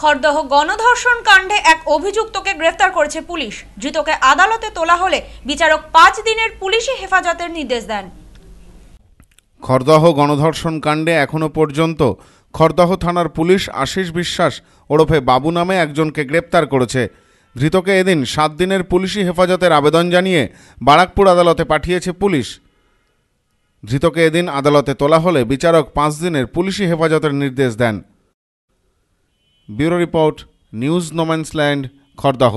খড়দহ গণধর্ষণ কাণ্ডে এক অভিযুক্তকে গ্রেফতার করেছে পুলিশ ধৃতকে আদালতে তোলা হলে বিচারক পাঁচ দিনের পুলিশি হেফাজতের নির্দেশ দেন খড়দহ গণধর্ষণ কাণ্ডে এখনও পর্যন্ত খড়দহ থানার পুলিশ আশিস বিশ্বাস ওরফে বাবু নামে একজনকে গ্রেপ্তার করেছে ধৃতকে এদিন সাত দিনের পুলিশি হেফাজতের আবেদন জানিয়ে বারাকপুর আদালতে পাঠিয়েছে পুলিশ ধৃতকে এদিন আদালতে তোলা হলে বিচারক পাঁচ দিনের পুলিশি হেফাজতের নির্দেশ দেন ব্যুরো রিপোর্ট নিউজ নোম্যান্সল্যান্ড খড়দাহ